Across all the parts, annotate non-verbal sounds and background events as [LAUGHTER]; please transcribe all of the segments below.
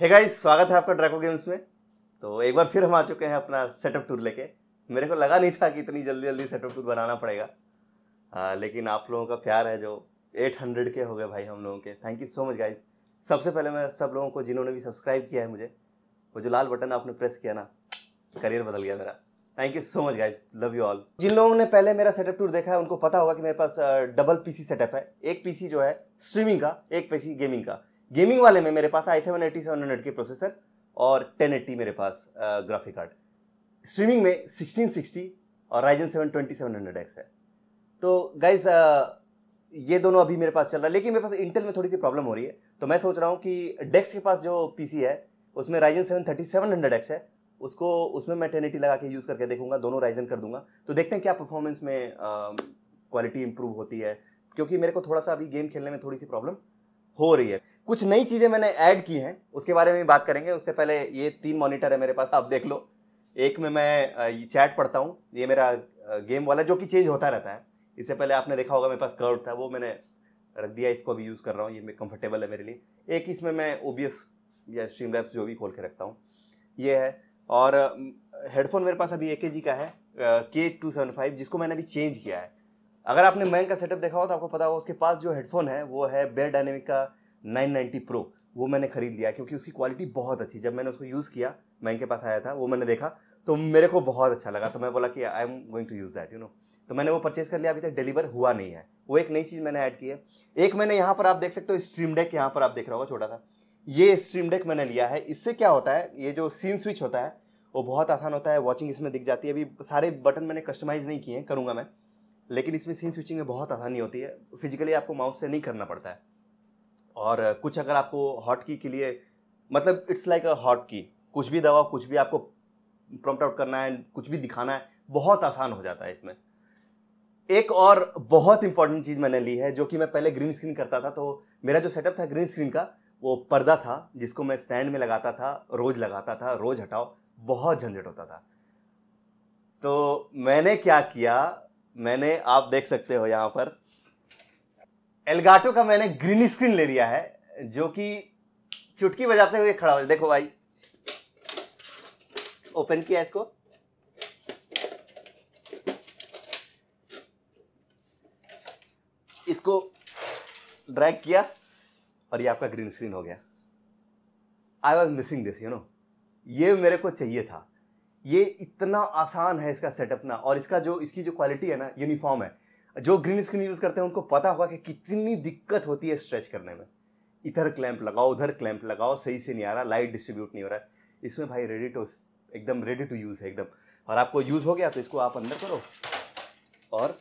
hey guys स्वागत है आपका ड्रैको गेम्स में तो एक बार फिर हम आ चुके हैं अपना सेटअप टूर लेके मेरे को लगा नहीं था कि इतनी जल्दी जल्दी सेटअप टूर बनाना पड़ेगा आ, लेकिन आप लोगों का प्यार है जो 800 के हो गए भाई हम लोगों के thank you so much guys सबसे पहले मैं सब लोगों को जिन्होंने भी सब्सक्राइब किया है मुझे वो जो लाल बटन आपने प्रेस किया ना करियर बदल गया मेरा thank you so much guys love you all जिन लोगों ने पहले मेरा सेटअप टूर देखा है उनको पता होगा कि मेरे पास डबल पी सेटअप है एक पी जो है स्ट्रीमिंग का एक पी गेमिंग का गेमिंग वाले में मेरे पास i seven eighty seven hundred के प्रोसेसर और टेन एट्टी मेरे पास ग्राफिक कार्ड स्ट्रीमिंग में सिक्सटीन सिक्सटी और Ryzen seven twenty seven hundred X है तो गाइज ये दोनों अभी मेरे पास चल रहा है लेकिन मेरे पास इंटेल में थोड़ी सी प्रॉब्लम हो रही है तो मैं सोच रहा हूँ कि डेस्क के पास जो पी है उसमें Ryzen seven thirty seven hundred X है उसको उसमें मैं टेन एटी लगा के यूज़ करके देखूंगा दोनों राइजन कर दूंगा तो देखते हैं क्या परफॉर्मेंस में क्वालिटी इंप्रूव होती है क्योंकि मेरे को थोड़ा सा अभी गेम खेलने में थोड़ी सी प्रॉब्लम हो रही है कुछ नई चीज़ें मैंने ऐड की हैं उसके बारे में भी बात करेंगे उससे पहले ये तीन मॉनिटर है मेरे पास आप देख लो एक में मैं चैट पढ़ता हूँ ये मेरा गेम वाला जो कि चेंज होता रहता है इससे पहले आपने देखा होगा मेरे पास कर्व था वो मैंने रख दिया इसको अभी यूज़ कर रहा हूँ ये कंफर्टेबल है मेरे लिए एक इसमें मैं ओ या स्ट्रीम लैब्स जो भी खोल के रखता हूँ ये है और हेडफोन मेरे पास अभी ए का है के टू सेवन फाइव जिसको मैंने अभी चेंज किया है अगर आपने मैंग का सेटअप देखा हो तो आपको पता होगा उसके पास जो हेडफोन है वो है बेयर डायनेमिक का 990 प्रो वो मैंने खरीद लिया क्योंकि उसकी क्वालिटी बहुत अच्छी जब मैंने उसको यूज़ किया मैंग के पास आया था वो मैंने देखा तो मेरे को बहुत अच्छा लगा तो मैं बोला कि I am going to use that you know तो मैंने वो परचेज़ कर लिया अभी तक डिलीवर हुआ नहीं है वो एक नई चीज़ मैंने ऐड की है एक मैंने यहाँ पर आप देख सकते हो स्ट्रीम डेक यहाँ पर आप देख रहे होगा छोटा सा ये स्ट्रीम डेक मैंने लिया है इससे क्या होता है ये जो सीन स्विच होता है वो बहुत आसान होता है वॉचिंग इसमें दिख जाती है अभी सारे बटन मैंने कस्टमाइज़ नहीं किए हैं करूँगा मैं लेकिन इसमें सीन स्विचिंग में बहुत आसानी होती है फिजिकली आपको माउस से नहीं करना पड़ता है और कुछ अगर आपको हॉट की के लिए मतलब इट्स लाइक अ हॉट की कुछ भी दवा कुछ भी आपको प्रॉम्प्ट आउट करना है कुछ भी दिखाना है बहुत आसान हो जाता है इसमें एक और बहुत इंपॉर्टेंट चीज़ मैंने ली है जो कि मैं पहले ग्रीन स्क्रीन करता था तो मेरा जो सेटअप था ग्रीन स्क्रीन का वो पर्दा था जिसको मैं स्टैंड में लगाता था रोज़ लगाता था रोज़ हटाओ बहुत झंझट होता था तो मैंने क्या किया मैंने आप देख सकते हो यहाँ पर एलगाटो का मैंने ग्रीन स्क्रीन ले लिया है जो कि चुटकी बजाते हुए खड़ा हो देखो भाई ओपन किया इसको इसको ड्रैग किया और ये आपका ग्रीन स्क्रीन हो गया I was missing this you know ये मेरे को चाहिए था ये इतना आसान है इसका सेटअप ना और इसका जो इसकी जो क्वालिटी है ना यूनिफॉर्म है जो ग्रीन स्क्रीन यूज़ करते हैं उनको पता होगा कि कितनी दिक्कत होती है स्ट्रेच करने में इधर क्लैंप लगाओ उधर क्लैंप लगाओ सही से नहीं आ रहा लाइट डिस्ट्रीब्यूट नहीं हो रहा है इसमें भाई रेडी टू एकदम रेडी टू यूज़ है एकदम और आपको यूज़ हो गया तो इसको आप अंदर करो और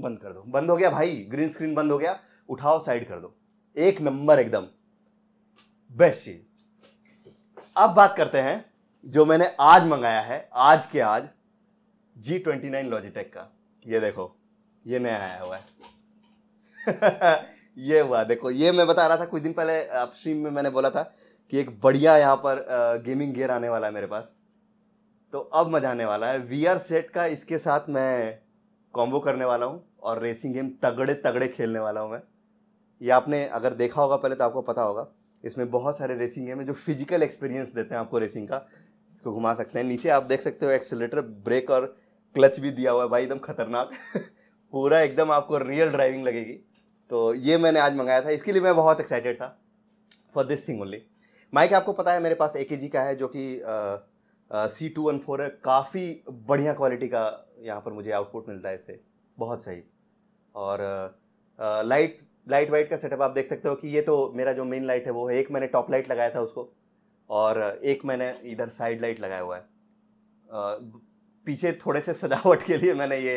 बंद कर दो बंद हो गया भाई ग्रीन स्क्रीन बंद हो गया उठाओ साइड कर दो एक नंबर एकदम बेस्ट चीज़ अब बात करते हैं जो मैंने आज मंगाया है आज के आज जी ट्वेंटी नाइन लॉजिटेक का ये देखो ये नया आया हुआ है [LAUGHS] ये हुआ देखो ये मैं बता रहा था कुछ दिन पहले आप स्ट्रीम में मैंने बोला था कि एक बढ़िया यहाँ पर गेमिंग गियर आने वाला है मेरे पास तो अब मजा आने वाला है वी सेट का इसके साथ मैं कॉम्बो करने वाला हूँ और रेसिंग गेम तगड़े तगड़े खेलने वाला हूँ मैं ये आपने अगर देखा होगा पहले तो आपको पता होगा इसमें बहुत सारे रेसिंग है है जो फिजिकल एक्सपीरियंस देते हैं आपको रेसिंग का इसको घुमा सकते हैं नीचे आप देख सकते हो एक्सेलेटर ब्रेक और क्लच भी दिया हुआ है भाई एकदम खतरनाक [LAUGHS] पूरा एकदम आपको रियल ड्राइविंग लगेगी तो ये मैंने आज मंगाया था इसके लिए मैं बहुत एक्साइटेड था for this thing only mic आपको पता है मेरे पास ए के जी का है जो कि सी टू वन फोर है काफ़ी बढ़िया क्वालिटी का यहाँ पर मुझे आउटपुट मिलता है इससे बहुत सही और लाइट लाइट वाइट का सेटअप आप देख सकते हो कि ये तो मेरा जो मेन लाइट है वो है एक मैंने टॉप लाइट लगाया था उसको और एक मैंने इधर साइड लाइट लगाया हुआ है पीछे थोड़े से सजावट के लिए मैंने ये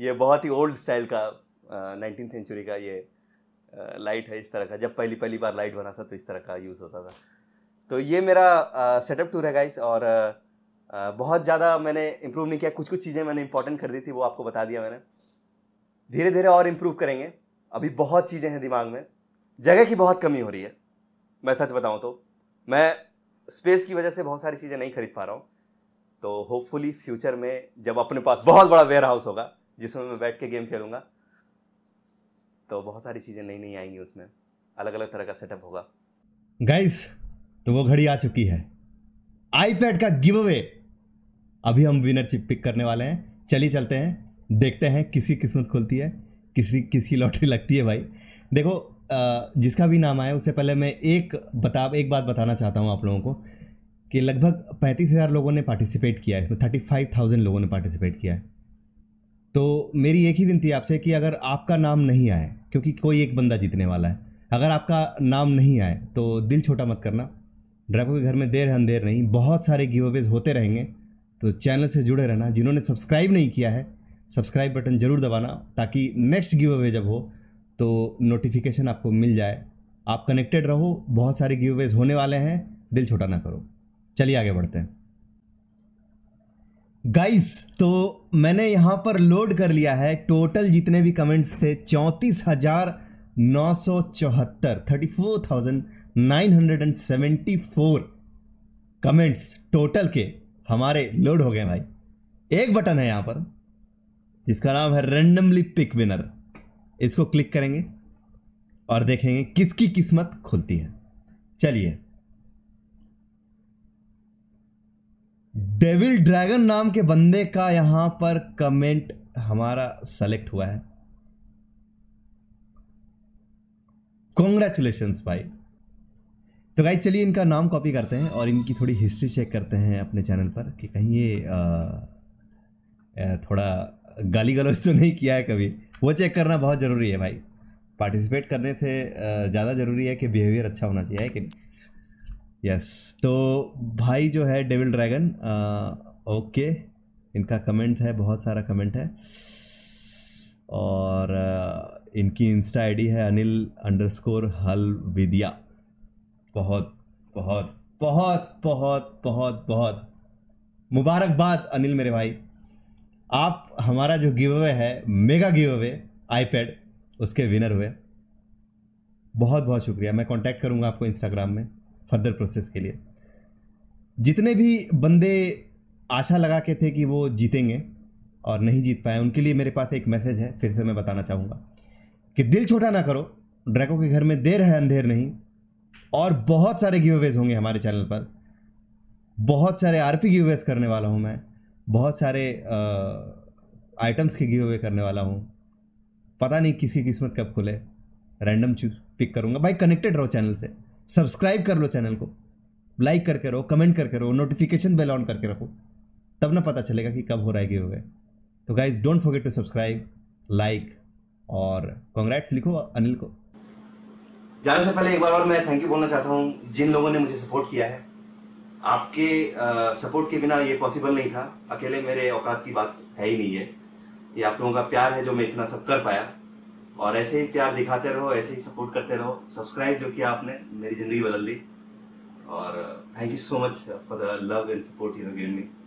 ये बहुत ही ओल्ड स्टाइल का नाइनटीन सेंचुरी का ये आ, लाइट है इस तरह का जब पहली पहली बार लाइट बना था तो इस तरह का यूज़ होता था तो ये मेरा सेटअप टूर है गाइस और आ, बहुत ज़्यादा मैंने इम्प्रूव नहीं किया कुछ कुछ चीज़ें मैंने इंपॉर्टेंट कर दी थी वो आपको बता दिया मैंने धीरे धीरे और इम्प्रूव करेंगे अभी बहुत चीज़ें हैं दिमाग में जगह की बहुत कमी हो रही है मैं सच बताऊँ तो मैं स्पेस की वजह से बहुत सारी चीज़ें नहीं खरीद पा रहा हूँ तो होपफुली फ्यूचर में जब अपने पास बहुत बड़ा वेयर हाउस होगा जिसमें मैं बैठ के गेम खेलूँगा तो बहुत सारी चीज़ें नई नई आएंगी उसमें अलग अलग तरह का सेटअप होगा गाइस तो वो घड़ी आ चुकी है आईपैड का गिव अवे अभी हम विनर चिप पिक करने वाले हैं चलिए चलते हैं देखते हैं किसकी किस्मत खुलती है किसी किसकी लॉटरी लगती है भाई देखो जिसका भी नाम आए उससे पहले मैं एक बता एक बात बताना चाहता हूँ आप लोगों को कि लगभग पैंतीस हज़ार लोगों ने पार्टिसिपेट किया है इसमें थर्टी फाइव थाउजेंड लोगों ने पार्टिसिपेट किया है तो मेरी एक ही विनती आपसे कि अगर आपका नाम नहीं आए क्योंकि कोई एक बंदा जीतने वाला है अगर आपका नाम नहीं आए तो दिल छोटा मत करना ड्राइवर के घर में देर अंधेर नहीं बहुत सारे गिव अवेज होते रहेंगे तो चैनल से जुड़े रहना जिन्होंने सब्सक्राइब नहीं किया है सब्सक्राइब बटन ज़रूर दबाना ताकि नेक्स्ट गिव अवे जब हो तो नोटिफिकेशन आपको मिल जाए आप कनेक्टेड रहो बहुत सारे गिव अवेज होने वाले हैं दिल छोटा ना करो चलिए आगे बढ़ते हैं गाइस तो मैंने यहाँ पर लोड कर लिया है टोटल जितने भी कमेंट्स थे चौंतीस हज़ार नौ सौ चौहत्तर thirty four thousand nine hundred and seventy four comments total के हमारे लोड हो गए भाई एक बटन है यहाँ पर जिसका नाम है रेंडमली पिक विनर इसको क्लिक करेंगे और देखेंगे किसकी किस्मत खुलती है चलिए डेविल ड्रैगन नाम के बंदे का यहां पर कमेंट हमारा सेलेक्ट हुआ है कॉन्ग्रेचुलेशन भाई तो भाई चलिए इनका नाम कॉपी करते हैं और इनकी थोड़ी हिस्ट्री चेक करते हैं अपने चैनल पर कि कहीं ये आ, थोड़ा गाली गलौज तो नहीं किया है कभी वो चेक करना बहुत ज़रूरी है भाई पार्टिसिपेट करने से ज़्यादा ज़रूरी है कि बिहेवियर अच्छा होना चाहिए है कि नहीं यस तो भाई जो है डेविल ड्रैगन ओके इनका कमेंट है बहुत सारा कमेंट है और इनकी इंस्टा आईडी है अनिल अंडर स्कोर हल विद्या बहुत बहुत बहुत बहुत बहुत बहुत मुबारकबाद अनिल मेरे भाई आप हमारा जो गिव अवे है मेगा गिव अवे आईपैड उसके विनर हुए बहुत बहुत शुक्रिया मैं कांटेक्ट करूँगा आपको इंस्टाग्राम में फर्दर प्रोसेस के लिए जितने भी बंदे आशा लगा के थे कि वो जीतेंगे और नहीं जीत पाए उनके लिए मेरे पास एक मैसेज है फिर से मैं बताना चाहूँगा कि दिल छोटा ना करो ड्रैको के घर में देर है अंधेर नहीं और बहुत सारे गिव अवेज होंगे हमारे चैनल पर बहुत सारे आर गिव अवेज करने वाला हूँ मैं बहुत सारे आइटम्स के गिव अवे करने वाला हूँ पता नहीं किसी किस्मत कब खुले रैंडम चूज पिक करूँगा भाई कनेक्टेड रहो चैनल से सब्सक्राइब कर लो चैनल को लाइक करके रहो कमेंट करके रहो नोटिफिकेशन बेल ऑन करके रखो तब ना पता चलेगा कि कब हो रहा है गिव अवे तो guys don't forget to subscribe like और कॉन्ग्रेट्स लिखो अनिल को जाने से पहले एक बार और मैं थैंक यू बोलना चाहता हूँ जिन लोगों ने मुझे सपोर्ट किया है आपके सपोर्ट के बिना ये पॉसिबल नहीं था अकेले मेरे औकात की बात है ही नहीं है ये आप लोगों का प्यार है जो मैं इतना सब कर पाया और ऐसे ही प्यार दिखाते रहो ऐसे ही सपोर्ट करते रहो सब्सक्राइब जो किया आपने मेरी ज़िंदगी बदल दी और thank you so much for the love and support you have given me